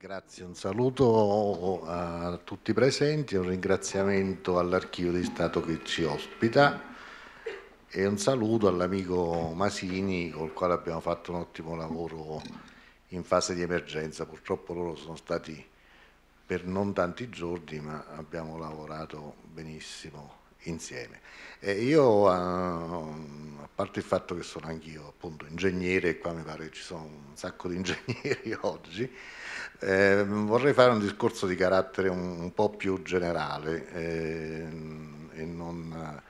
Grazie, un saluto a tutti i presenti, un ringraziamento all'Archivio di Stato che ci ospita e un saluto all'amico Masini col quale abbiamo fatto un ottimo lavoro in fase di emergenza. Purtroppo loro sono stati per non tanti giorni ma abbiamo lavorato benissimo insieme. Eh, io, a parte il fatto che sono anch'io appunto ingegnere, e qua mi pare che ci sono un sacco di ingegneri oggi, eh, vorrei fare un discorso di carattere un, un po' più generale eh, e non eh,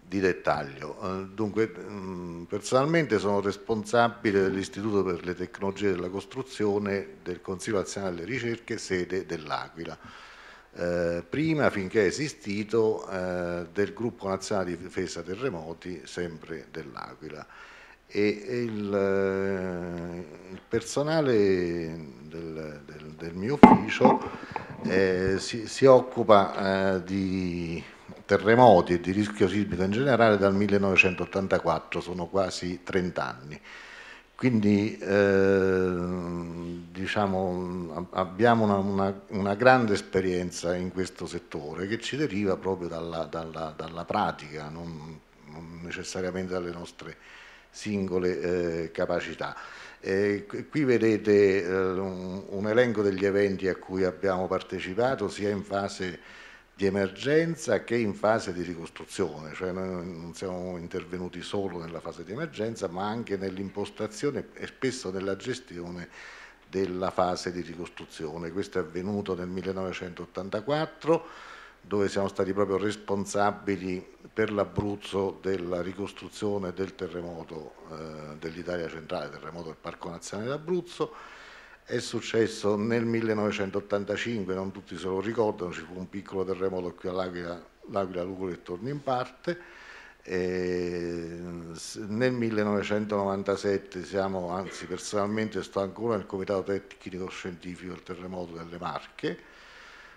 di dettaglio. Eh, dunque, mm, personalmente sono responsabile dell'Istituto per le Tecnologie della Costruzione del Consiglio Nazionale delle Ricerche, sede dell'Aquila eh, prima finché è esistito eh, del gruppo nazionale di difesa terremoti, sempre dell'Aquila. E, e il, eh, il, personale del, del, del mio ufficio eh, si, si, occupa eh, di terremoti e di rischio sismico in generale dal 1984, sono quasi 30 anni. Quindi eh, diciamo, abbiamo una, una, una, grande esperienza in questo settore che ci deriva proprio dalla, dalla, dalla pratica, non, non, necessariamente dalle nostre singole eh, capacità. Eh, qui vedete eh, un, un elenco degli eventi a cui abbiamo partecipato sia in fase di emergenza che in fase di ricostruzione, cioè noi non siamo intervenuti solo nella fase di emergenza ma anche nell'impostazione e spesso nella gestione della fase di ricostruzione. Questo è avvenuto nel 1984 dove siamo stati proprio responsabili per l'Abruzzo della ricostruzione del terremoto eh, dell'Italia centrale, terremoto del Parco Nazionale d'Abruzzo è successo nel 1985, non tutti se lo ricordano, ci fu un piccolo terremoto qui all'Aquila, L'Aquila Lucro e torno in parte. E nel 1997 siamo, anzi personalmente sto ancora nel comitato tecnico scientifico del terremoto delle Marche.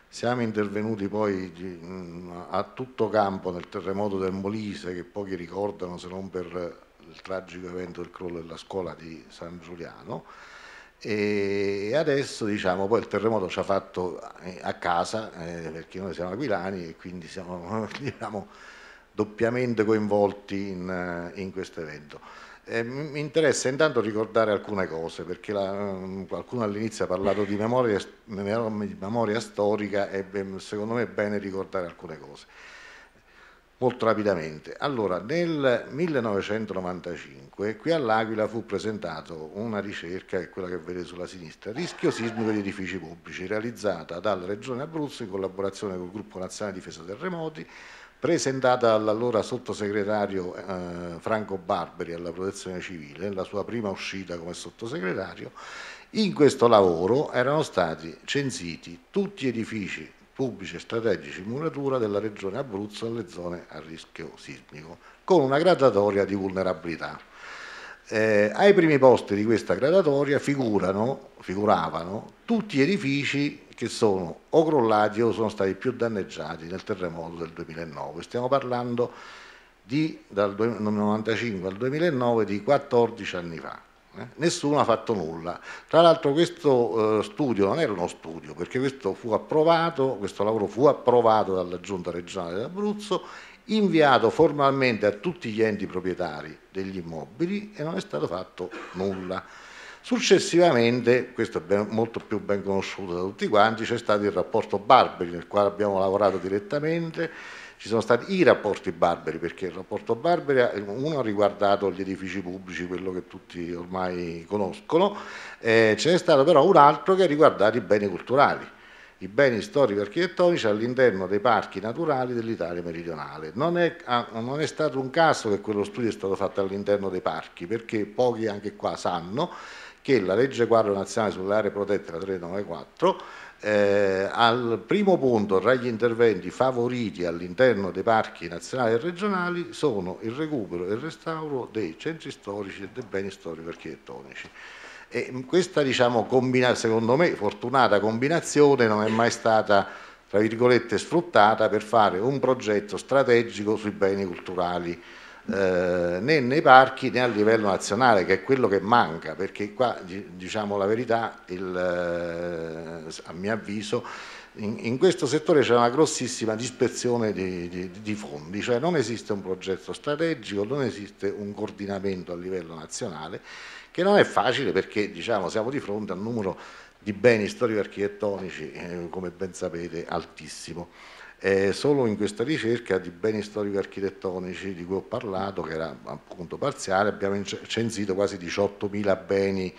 Siamo intervenuti poi a tutto campo nel terremoto del Molise che pochi ricordano se non per il tragico evento del crollo della scuola di San Giuliano e adesso diciamo poi il terremoto ci ha fatto eh, a casa eh, perché noi siamo aquilani e quindi siamo diciamo, doppiamente coinvolti in, eh, in questo evento. Eh, mi interessa intanto ricordare alcune cose perché la, mm, qualcuno all'inizio ha parlato di memoria, memoria storica e secondo me è bene ricordare alcune cose molto rapidamente. Allora, nel 1995 qui all'Aquila fu presentata una ricerca, che è quella che vedete sulla sinistra, rischio sismico di edifici pubblici, realizzata dalla Regione Abruzzo in collaborazione col Gruppo Nazionale Difesa Terremoti, presentata dall'allora sottosegretario eh, Franco Barberi alla protezione civile, la sua prima uscita come sottosegretario, in questo lavoro erano stati censiti tutti gli edifici pubblici e strategici in muratura della regione Abruzzo alle zone a rischio sismico, con una gradatoria di vulnerabilità. Eh, ai primi posti di questa gradatoria figurano, figuravano tutti gli edifici che sono o crollati o sono stati più danneggiati nel terremoto del 2009. Stiamo parlando di, dal 1995 al 2009 di 14 anni fa. Eh? nessuno ha fatto nulla. Tra l'altro questo eh, studio non era uno studio, perché questo, approvato, questo lavoro fu approvato dalla Giunta regionale dell'Abruzzo, inviato formalmente a tutti gli enti proprietari degli immobili e non è stato fatto nulla. Successivamente, questo è ben, molto più ben conosciuto da tutti quanti, c'è stato il rapporto Barberi nel quale abbiamo lavorato direttamente ci sono stati i rapporti barbari, perché il rapporto barbari, uno ha riguardato gli edifici pubblici, quello che tutti ormai conoscono, eh, ce n'è stato però un altro che ha riguardato i beni culturali i beni storico-architettonici all'interno dei parchi naturali dell'Italia meridionale. Non è, ah, non è, stato un caso che quello studio è stato fatto all'interno dei parchi, perché pochi anche qua sanno che la legge quadro nazionale sulle aree protette, la 394, eh, al primo punto tra gli interventi favoriti all'interno dei parchi nazionali e regionali sono il recupero e il restauro dei centri storici e dei beni storici architettonici. E questa diciamo, secondo me fortunata combinazione non è mai stata sfruttata per fare un progetto strategico sui beni culturali eh, né nei parchi né a livello nazionale, che è quello che manca, perché qua diciamo la verità, il, eh, a mio avviso, in, in questo settore c'è una grossissima dispersione di, di, di, fondi, cioè non esiste un progetto strategico, non esiste un coordinamento a livello nazionale, che non è facile perché diciamo, siamo di fronte a un numero di beni storico-architettonici, eh, come ben sapete, altissimo. E solo in questa ricerca di beni storico-architettonici di cui ho parlato, che era appunto parziale, abbiamo censito quasi 18.000 beni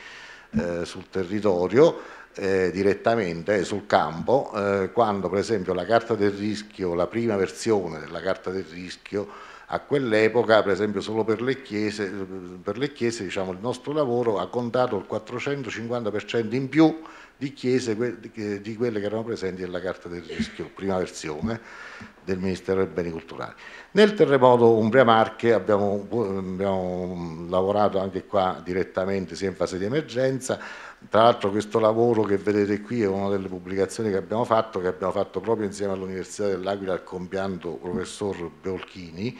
eh, sul territorio eh, direttamente eh, sul campo, eh, quando per esempio la carta del rischio, la prima versione della carta del rischio a quell'epoca, per esempio solo per le chiese, per le chiese diciamo, il nostro lavoro ha contato il 450% in più di chiese di quelle che erano presenti nella carta del rischio, prima versione del Ministero dei Beni Culturali. Nel terremoto Umbria Marche abbiamo, abbiamo lavorato anche qua direttamente sia in fase di emergenza, tra l'altro questo lavoro che vedete qui è una delle pubblicazioni che abbiamo fatto, che abbiamo fatto proprio insieme all'Università dell'Aquila al compianto professor Beolchini,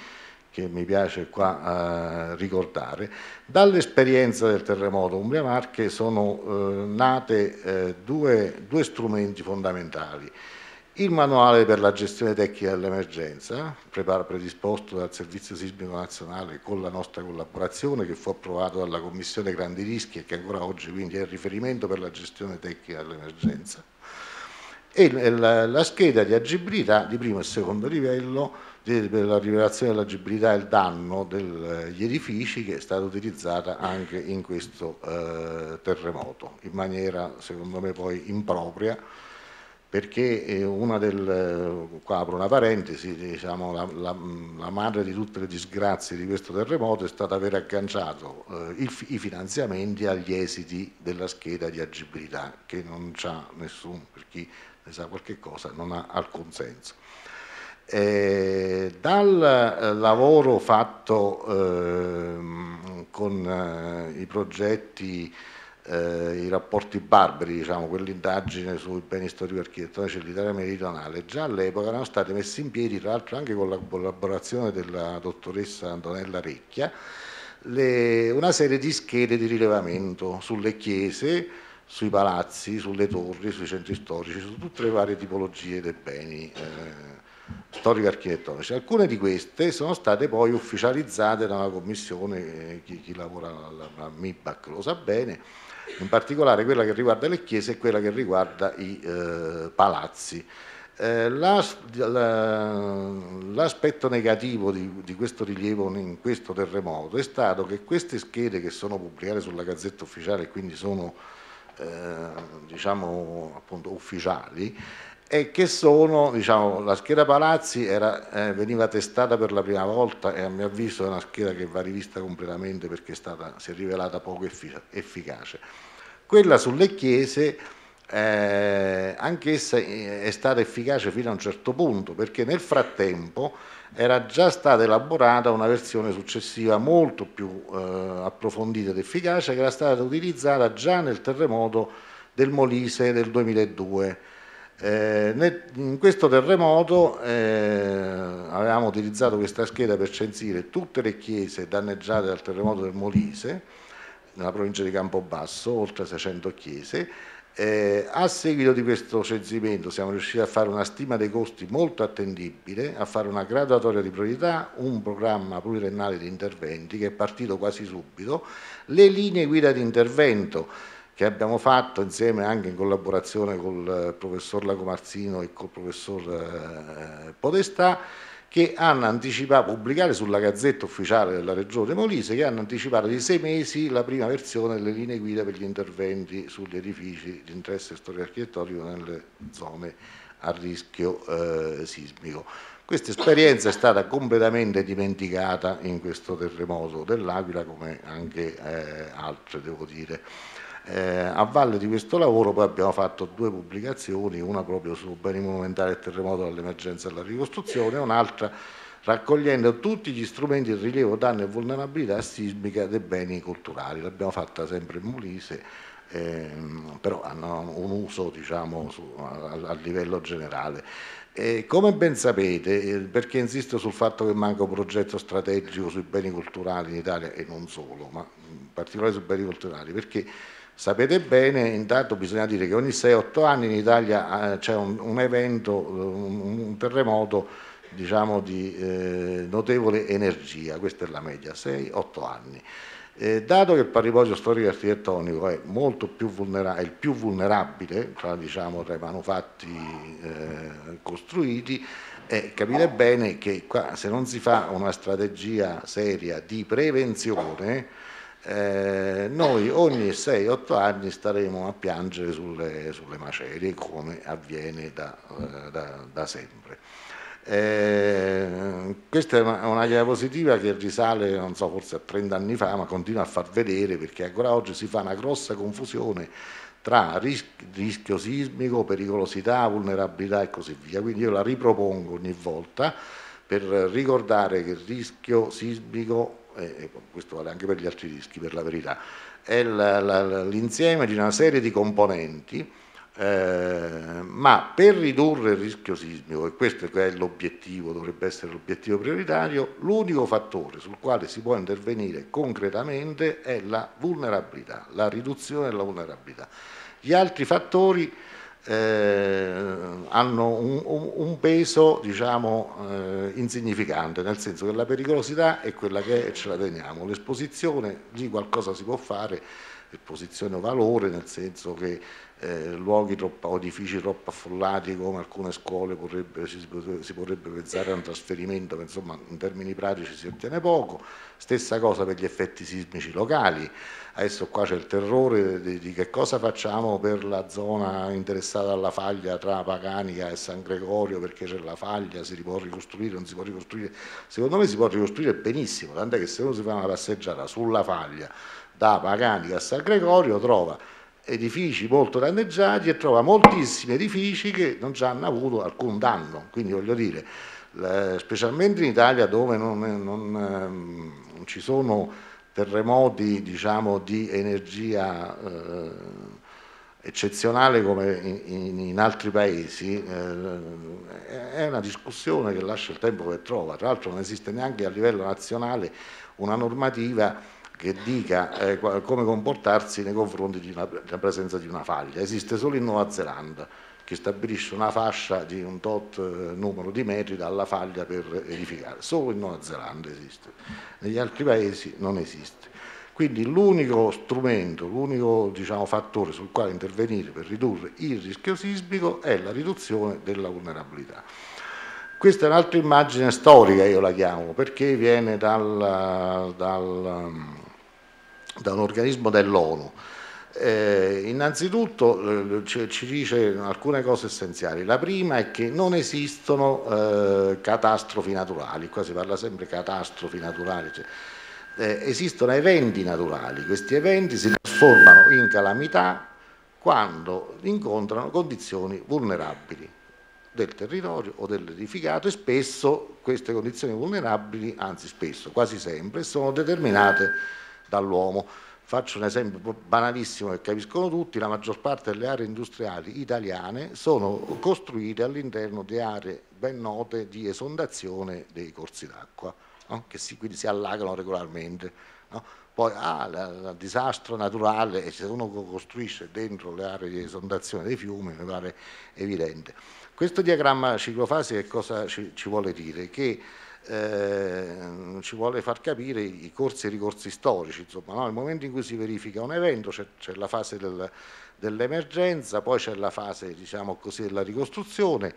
che mi piace qua eh, ricordare. Dall'esperienza del terremoto Umbria Marche sono eh, nate eh, due, due strumenti fondamentali. Il manuale per la gestione tecnica dell'emergenza, predisposto dal Servizio Sismico Nazionale con la nostra collaborazione, che fu approvato dalla Commissione Grandi Rischi e che ancora oggi quindi è il riferimento per la gestione tecnica dell'emergenza, e la scheda di agibilità di primo e secondo livello la rivelazione dell'agibilità e il danno degli eh, edifici che è stata utilizzata anche in questo eh, terremoto in maniera secondo me poi impropria perché eh, una del, eh, qua apro una parentesi, diciamo, la, la, la, madre di tutte le disgrazie di questo terremoto è stata aver agganciato eh, il, i finanziamenti agli esiti della scheda di agibilità, che non c'ha nessuno, per chi ne sa qualche cosa, non ha alcun senso. Eh, dal eh, lavoro fatto eh, con eh, i progetti, eh, i rapporti barbari, diciamo, quell'indagine sui beni storico-architettonici dell'Italia meridionale, già all'epoca erano state messe in piedi, tra l'altro anche con la collaborazione della dottoressa Antonella Recchia, le, una serie di schede di rilevamento sulle chiese, sui palazzi, sulle torri, sui centri storici, su tutte le varie tipologie dei beni eh, storico architettonici. Alcune di queste sono state poi ufficializzate dalla commissione, eh, chi, chi, lavora al MIBAC lo sa bene, in particolare quella che riguarda le chiese e quella che riguarda i eh, palazzi. Eh, l'as, la, l'aspetto negativo di, di, questo rilievo in questo terremoto è stato che queste schede che sono pubblicate sulla gazzetta ufficiale e quindi sono eh, diciamo appunto ufficiali e che sono, diciamo, la scheda Palazzi era, eh, veniva testata per la prima volta e a mio avviso è una scheda che va rivista completamente perché è stata, si è rivelata poco effic efficace. Quella sulle chiese eh, anch'essa eh, è stata efficace fino a un certo punto perché nel frattempo era già stata elaborata una versione successiva molto più eh, approfondita ed efficace che era stata utilizzata già nel terremoto del Molise del 2002 eh, in questo terremoto eh, avevamo utilizzato questa scheda per censire tutte le chiese danneggiate dal terremoto del Molise, nella provincia di Campobasso, oltre 600 chiese. Eh, a seguito di questo censimento siamo riusciti a fare una stima dei costi molto attendibile, a fare una graduatoria di priorità, un programma pluriennale di interventi che è partito quasi subito, le linee guida di intervento che abbiamo fatto insieme anche in collaborazione col eh, professor Lagomarzino e col professor eh, Podestà, che hanno anticipato, pubblicare sulla gazzetta ufficiale della Regione Molise, che hanno anticipato di sei mesi la prima versione delle linee guida per gli interventi sugli edifici di interesse storico architettonico nelle zone a rischio eh, sismico. Questa esperienza è stata completamente dimenticata in questo terremoto dell'Aquila come anche eh, altre, devo dire. Eh, a valle di questo lavoro poi abbiamo fatto due pubblicazioni, una proprio su beni monumentali e terremoto dall'emergenza alla ricostruzione e un'altra raccogliendo tutti gli strumenti di rilievo, danno e vulnerabilità sismica dei beni culturali. L'abbiamo fatta sempre in Molise, ehm, però hanno un uso diciamo, su, a, a, livello generale. E come ben sapete, eh, perché insisto sul fatto che manca un progetto strategico sui beni culturali in Italia e non solo, ma in particolare sui beni culturali, perché Sapete bene, intanto bisogna dire che ogni 6-8 anni in Italia eh, c'è un, un evento, un, un terremoto diciamo, di eh, notevole energia, questa è la media, 6-8 anni. Eh, dato che il patrimonio storico architettonico è, vulnera- è il più vulnerabile tra, diciamo, tra i manufatti eh, costruiti, eh, capite bene che qua, se non si fa una strategia seria di prevenzione, eh, noi ogni 6-8 anni staremo a piangere sulle, sulle macerie come avviene da, eh, da, da sempre. Eh, questa è una, una chiave che risale, non so, forse a 30 anni fa, ma continua a far vedere perché ancora oggi si fa una grossa confusione tra ris- rischio sismico, pericolosità, vulnerabilità e così via. Quindi io la ripropongo ogni volta per ricordare che il rischio sismico e questo vale anche per gli altri dischi per la verità, è l'insieme di una serie di componenti, eh, ma per ridurre il rischio sismico, e questo è l'obiettivo, dovrebbe essere l'obiettivo prioritario, l'unico fattore sul quale si può intervenire concretamente è la vulnerabilità, la riduzione della vulnerabilità. Gli altri fattori eh, hanno un, un, un, peso diciamo eh, insignificante, nel senso che la pericolosità è quella che è e ce la teniamo, l'esposizione lì qualcosa si può fare, esposizione o valore, nel senso che eh, luoghi troppo, edifici troppo affollati come alcune scuole vorrebbe, si, si, potrebbe pensare a un trasferimento, che insomma in termini pratici si ottiene poco, stessa cosa per gli effetti sismici locali, adesso qua c'è il terrore di, di che cosa facciamo per la zona interessata alla faglia tra Paganica e San Gregorio perché c'è la faglia, si può ricostruire, non si può ricostruire, secondo me si può ricostruire benissimo, tant'è che se uno si fa una passeggiata sulla faglia da Paganica a San Gregorio trova edifici molto danneggiati e trova moltissimi edifici che non ci hanno avuto alcun danno. Quindi voglio dire, specialmente in Italia dove non, non, ehm, non ci sono terremoti diciamo, di energia eh, eccezionale come in, in altri paesi, eh, è una discussione che lascia il tempo che trova. Tra l'altro non esiste neanche a livello nazionale una normativa che dica eh, come comportarsi nei confronti della presenza di una faglia. Esiste solo in Nuova Zelanda che stabilisce una fascia di un tot eh, numero di metri dalla faglia per edificare. Solo in Nuova Zelanda esiste, negli altri paesi non esiste. Quindi l'unico strumento, l'unico diciamo, fattore sul quale intervenire per ridurre il rischio sismico è la riduzione della vulnerabilità. Questa è un'altra immagine storica, io la chiamo, perché viene dal, dal da un organismo dell'ONU. Eh, innanzitutto eh, ci, dice alcune cose essenziali. La prima è che non esistono eh, catastrofi naturali, qua si parla sempre di catastrofi naturali, cioè, eh, esistono eventi naturali, questi eventi si trasformano in calamità quando incontrano condizioni vulnerabili del territorio o dell'edificato e spesso queste condizioni vulnerabili, anzi spesso, quasi sempre, sono determinate dall'uomo. Faccio un esempio banalissimo che capiscono tutti, la maggior parte delle aree industriali italiane sono costruite all'interno di aree ben note di esondazione dei corsi d'acqua, no? che si, quindi si allagano regolarmente. No? Poi ah, il disastro naturale, se uno costruisce dentro le aree di esondazione dei fiumi mi pare evidente. Questo diagramma ciclofase che cosa ci, ci vuole dire? Che eh, ci vuole far capire i corsi e i ricorsi storici, insomma, no? nel momento in cui si verifica un evento c'è, la fase del, dell'emergenza, poi c'è la fase diciamo così, della ricostruzione,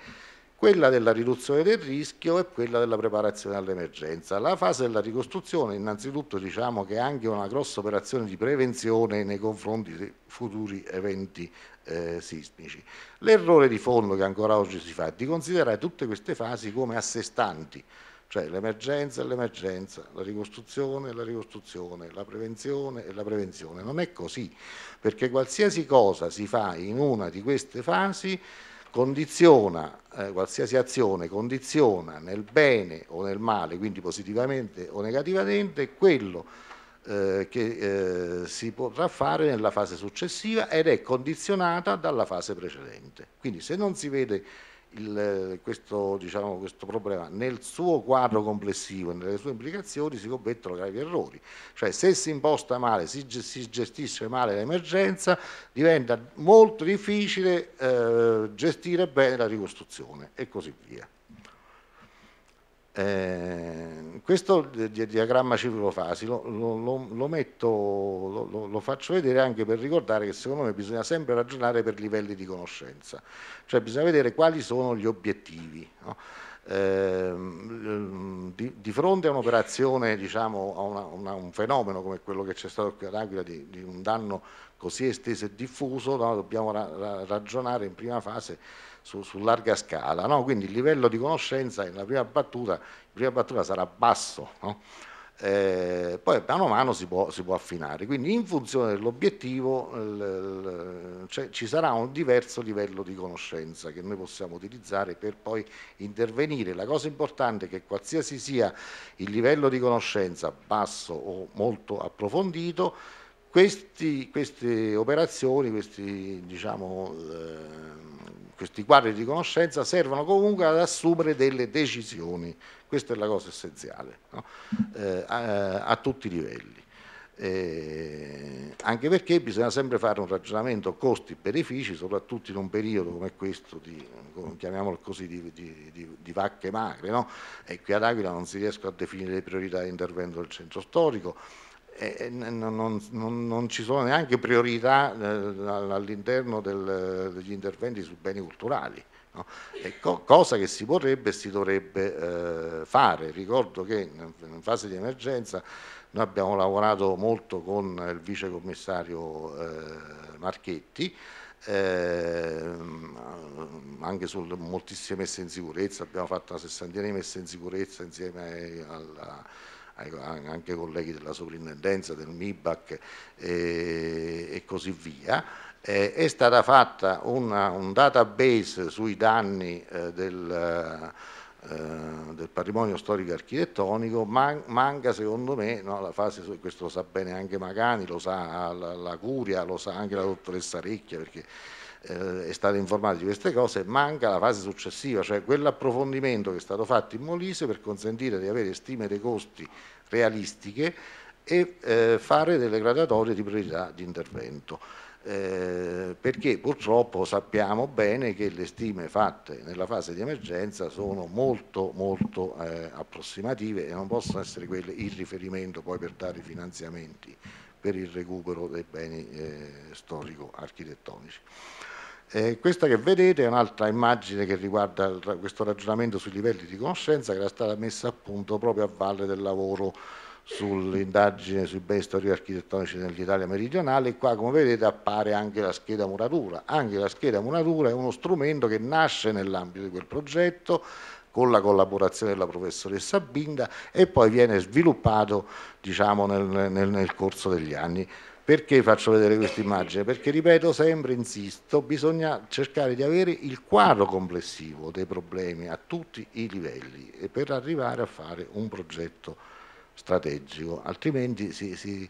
quella della riduzione del rischio e quella della preparazione all'emergenza. La fase della ricostruzione innanzitutto diciamo che è anche una grossa operazione di prevenzione nei confronti di futuri eventi eh, sismici. L'errore di fondo che ancora oggi si fa è di considerare tutte queste fasi come a sé stanti, cioè l'emergenza e l'emergenza, la ricostruzione e la ricostruzione, la prevenzione e la prevenzione. Non è così, perché qualsiasi cosa si fa in una di queste fasi condiziona, eh, qualsiasi azione condiziona nel bene o nel male, quindi positivamente o negativamente, quello eh, che eh, si potrà fare nella fase successiva ed è condizionata dalla fase precedente. Quindi se non si vede il, questo, diciamo, questo, problema nel suo quadro complessivo, e nelle sue implicazioni si commettono gravi errori, cioè se si imposta male, si, si gestisce male l'emergenza, diventa molto difficile eh, gestire bene la ricostruzione e così via. Eh, questo diagramma ciclofasi lo, lo, lo, metto, lo, faccio vedere anche per ricordare che secondo me bisogna sempre ragionare per livelli di conoscenza, cioè bisogna vedere quali sono gli obiettivi. No? Eh, di, di, fronte a un'operazione, diciamo, a una, una, un fenomeno come quello che c'è stato qui ad Aquila, di, di, un danno così esteso e diffuso, no? dobbiamo ra ragionare in prima fase su, su larga scala, no? quindi il livello di conoscenza nella prima battuta, prima battuta sarà basso, no? eh, poi a mano si può, si può, affinare, quindi in funzione dell'obiettivo cioè, ci sarà un diverso livello di conoscenza che noi possiamo utilizzare per poi intervenire. La cosa importante è che qualsiasi sia il livello di conoscenza, basso o molto approfondito, questi, queste operazioni, questi diciamo, eh, questi quadri di conoscenza servono comunque ad assumere delle decisioni, questa è la cosa essenziale, no? eh, a, a, tutti i livelli. Eh, anche perché bisogna sempre fare un ragionamento costi-benefici, soprattutto in un periodo come questo di, chiamiamolo così, di, di, di vacche magre, no? e qui ad Aquila non si riescono a definire le priorità di intervento del centro storico, eh, eh non, non, non, ci sono neanche priorità eh, all'interno degli interventi su beni culturali. No? Co cosa che si potrebbe e si dovrebbe eh, fare. Ricordo che in, in, fase di emergenza noi abbiamo lavorato molto con il vice commissario eh, Marchetti, eh, anche su moltissime messe in sicurezza, abbiamo fatto una sessantina di messe in sicurezza insieme alla anche colleghi della sovrintendenza, del MIBAC eh, e così via, eh, è stata fatta una, un database sui danni eh, del, eh, del, patrimonio storico architettonico, man, manca secondo me no, la fase, questo lo sa bene anche Magani, lo sa la, la Curia, lo sa anche la dottoressa Recchia, perché eh, è stata informata di queste cose, manca la fase successiva, cioè quell'approfondimento che è stato fatto in Molise per consentire di avere stime dei costi realistiche e eh, fare delle gradatorie di priorità di intervento. Eh, perché purtroppo sappiamo bene che le stime fatte nella fase di emergenza sono molto molto eh, approssimative e non possono essere quelle il riferimento poi per dare i finanziamenti per il recupero dei beni eh, storico-architettonici. Eh, questa che vedete è un'altra immagine che riguarda questo ragionamento sui livelli di conoscenza che era stata messa a punto proprio a valle del lavoro sull'indagine sui beni storici architettonici nell'Italia meridionale e qua come vedete appare anche la scheda muratura. Anche la scheda muratura è uno strumento che nasce nell'ambito di quel progetto con la collaborazione della professoressa Binda e poi viene sviluppato diciamo, nel, nel, nel corso degli anni. Perché faccio vedere questa immagine? Perché ripeto sempre, insisto, bisogna cercare di avere il quadro complessivo dei problemi a tutti i livelli per arrivare a fare un progetto strategico, altrimenti si, si,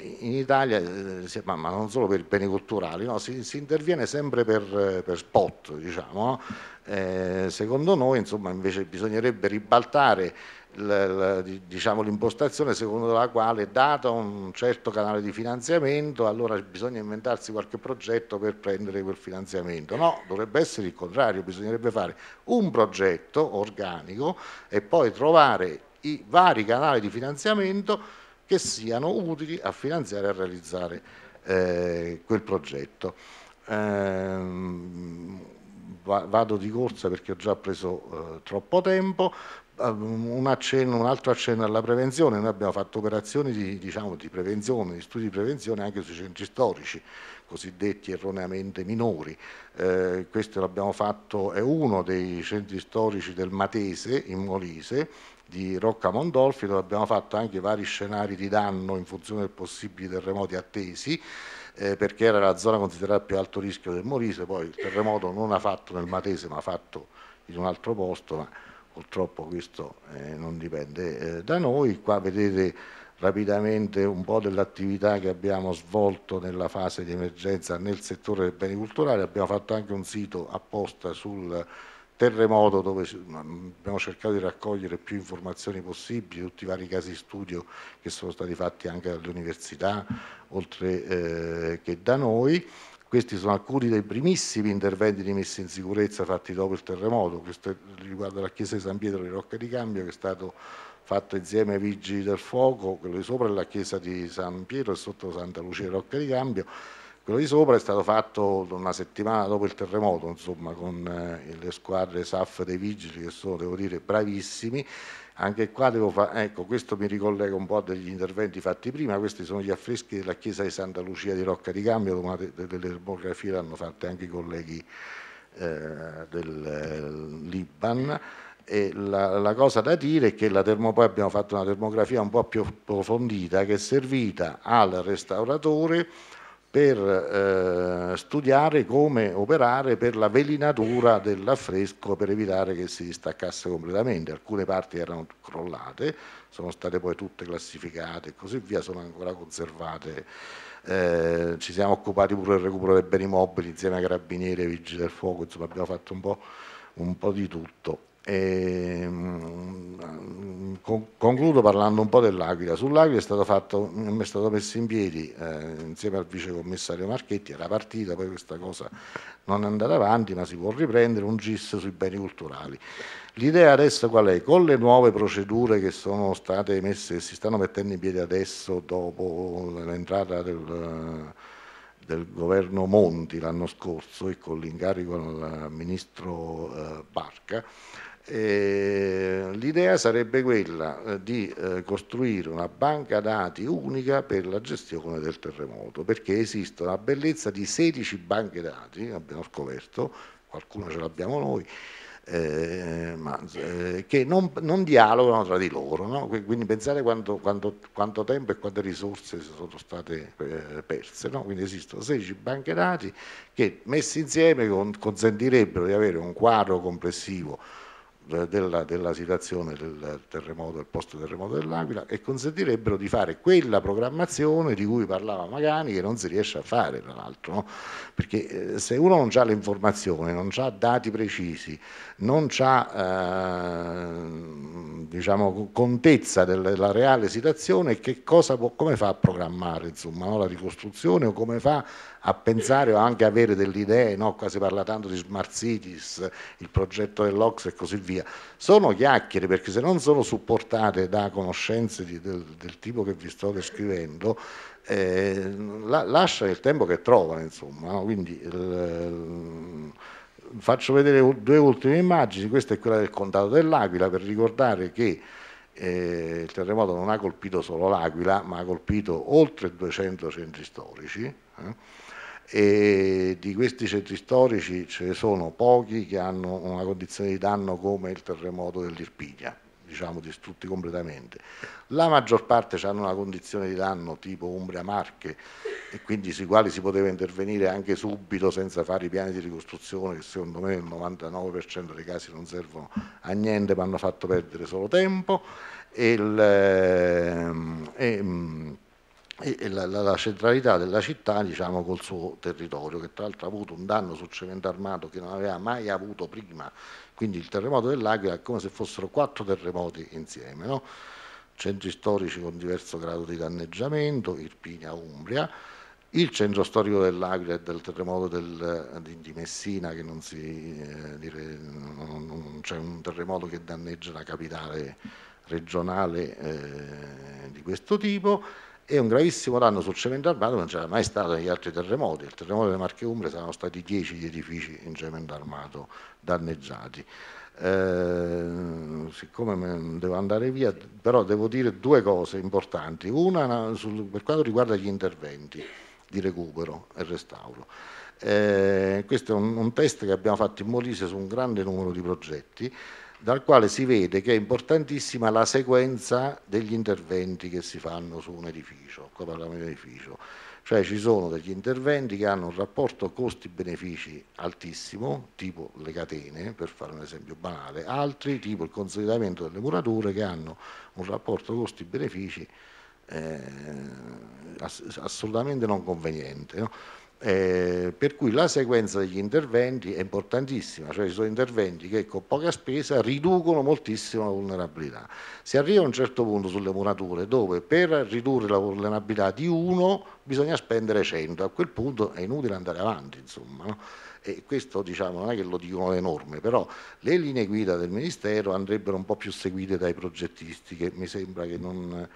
in Italia, eh, ma non solo per i beni culturali, no? si, si, interviene sempre per, per spot, diciamo, eh, secondo noi insomma, invece bisognerebbe ribaltare diciamo, l'impostazione diciamo, secondo la quale dato un certo canale di finanziamento allora bisogna inventarsi qualche progetto per prendere quel finanziamento no, dovrebbe essere il contrario bisognerebbe fare un progetto organico e poi trovare i vari canali di finanziamento che siano utili a finanziare e a realizzare eh, quel progetto. Ehm, vado di corsa perché ho già preso eh, troppo tempo, ehm, un, accenno, un, altro accenno alla prevenzione, noi abbiamo fatto operazioni di, diciamo, di prevenzione, di studi di prevenzione anche sui centri storici, cosiddetti erroneamente minori. Eh, questo l'abbiamo fatto, è uno dei centri storici del Matese, in Molise, di Rocca Mondolfi, dove abbiamo fatto anche vari scenari di danno in funzione del possibili terremoti attesi. Eh, perché era la zona considerata più alto rischio del Molise, poi il terremoto non ha fatto nel Matese ma ha fatto in un altro posto, ma purtroppo questo eh, non dipende eh, da noi. Qua vedete rapidamente un po' dell'attività che abbiamo svolto nella fase di emergenza nel settore dei beni culturali, abbiamo fatto anche un sito apposta sul terremoto dove mm, abbiamo cercato di raccogliere più informazioni possibili, tutti i vari casi studio che sono stati fatti anche dalle università, oltre eh, che da noi questi sono alcuni dei primissimi interventi di messa in sicurezza fatti dopo il terremoto, questo riguarda la chiesa di San Pietro di Rocca di Cambio che è stato fatto insieme ai Vigili del Fuoco, quello di sopra è la chiesa di San Pietro e sotto Santa Lucia di Rocca di Cambio, quello di sopra è stato fatto una settimana dopo il terremoto, insomma, con eh, le squadre SAF dei vigili che sono, devo dire, bravissimi. Anche qua devo fare, ecco, questo mi ricollega un po' a degli interventi fatti prima, questi sono gli affreschi della chiesa di Santa Lucia di Rocca di Cambio, ma delle ermografie l'hanno fatte anche i colleghi eh, del eh, Liban. La, la, cosa da dire è che termo, poi abbiamo fatto una termografia un po' più approfondita che è servita al restauratore per eh, studiare come operare per la velinatura dell'affresco per evitare che si distaccasse completamente. Alcune parti erano crollate, sono state poi tutte classificate e così via, sono ancora conservate. Eh, ci siamo occupati pure del recupero dei beni mobili insieme ai carabinieri, ai vigili del fuoco, insomma abbiamo fatto un po', un po di tutto. E, ehm, concludo parlando un po' dell'Aquila. Sull'Aquila è stato, fatto, è stato messo in piedi eh, insieme al vice commissario Marchetti, era partita, poi questa cosa non è andata avanti, ma si può riprendere un GIS sui beni culturali. L'idea adesso qual è? Con le nuove procedure che sono state messe, si stanno mettendo in piedi adesso dopo l'entrata del del governo Monti l'anno scorso e con l'incarico al ministro eh, Barca, eh, l'idea sarebbe quella eh, di eh, costruire una banca dati unica per la gestione del terremoto, perché esiste una bellezza di 16 banche dati, abbiamo scoperto, qualcuno ce l'abbiamo noi, eh, ma, eh, che non, non, dialogano tra di loro. No? Quindi pensate quanto, quanto, quanto, tempo e quante risorse sono state perse. No? Quindi esistono 16 banche dati che messe insieme consentirebbero di avere un quadro complessivo della, della, situazione del terremoto, del post terremoto dell'Aquila e consentirebbero di fare quella programmazione di cui parlava Magani che non si riesce a fare tra l'altro, no? perché eh, se uno non ha le informazioni, non ha dati precisi, non ha eh, diciamo, contezza della reale situazione, che cosa può, come fa a programmare insomma, no? la ricostruzione o come fa a a pensare o anche avere delle idee, no? qua si parla tanto di smart cities, il progetto dell'Ox e così via, sono chiacchiere perché se non sono supportate da conoscenze di, del, del, tipo che vi sto descrivendo, eh, la, lascia il tempo che trovano, insomma. No? Quindi, il, eh, faccio vedere due ultime immagini, questa è quella del contato dell'Aquila per ricordare che eh, il terremoto non ha colpito solo l'Aquila, ma ha colpito oltre 200 centri storici. Eh? e di questi centri storici ce ne sono pochi che hanno una condizione di danno come il terremoto dell'Irpigna, diciamo distrutti completamente. La maggior parte hanno una condizione di danno tipo Umbria Marche e quindi sui quali si poteva intervenire anche subito senza fare i piani di ricostruzione che secondo me nel 99% dei casi non servono a niente ma hanno fatto perdere solo tempo. E il, ehm, e, mm, e la, la, la, centralità della città diciamo col suo territorio che tra l'altro ha avuto un danno sul cemento armato che non aveva mai avuto prima quindi il terremoto dell'Aquila è come se fossero quattro terremoti insieme no? centri storici con diverso grado di danneggiamento Irpinia, Umbria il centro storico dell'Aquila e del terremoto del, di, di, Messina che non si eh, dire, non, non, c'è un terremoto che danneggia la capitale regionale eh, di questo tipo e un gravissimo danno sul cemento armato non c'era mai stato negli altri terremoti. Il terremoto delle Marche Umbre saranno stati 10 gli edifici in cemento armato danneggiati. Eh, siccome devo andare via, però devo dire due cose importanti. Una sul, per quanto riguarda gli interventi di recupero e restauro. Eh, questo è un, un test che abbiamo fatto in Molise su un grande numero di progetti dal quale si vede che è importantissima la sequenza degli interventi che si fanno su un edificio, un edificio. Cioè ci sono degli interventi che hanno un rapporto costi-benefici altissimo, tipo le catene, per fare un esempio banale, altri tipo il consolidamento delle murature che hanno un rapporto costi-benefici eh, assolutamente non conveniente. No? Eh, per cui la sequenza degli interventi è importantissima, cioè ci sono interventi che con poca spesa riducono moltissimo la vulnerabilità. Si arriva a un certo punto sulle murature dove per ridurre la vulnerabilità di uno bisogna spendere 100, a quel punto è inutile andare avanti, insomma. No? E questo diciamo, non è che lo dicono le norme, però le linee guida del Ministero andrebbero un po' più seguite dai progettisti, che mi sembra che non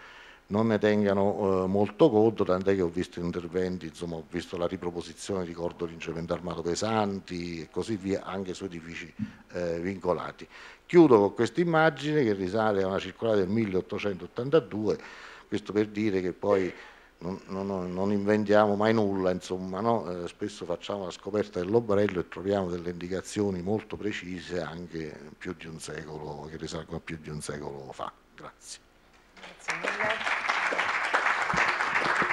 non ne tengano eh, molto conto, tant'è che ho visto interventi, insomma, ho visto la riproposizione, ricordo l'incemento armato pesanti e così via, anche su edifici eh, vincolati. Chiudo con questa immagine che risale a una circolare del 1882, questo per dire che poi non, non, non inventiamo mai nulla, insomma, no? eh, spesso facciamo la scoperta dell'ombrello e troviamo delle indicazioni molto precise anche più di un secolo, che risalgono a più di un secolo fa. Grazie. Grazie mille.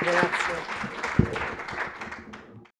Grazie.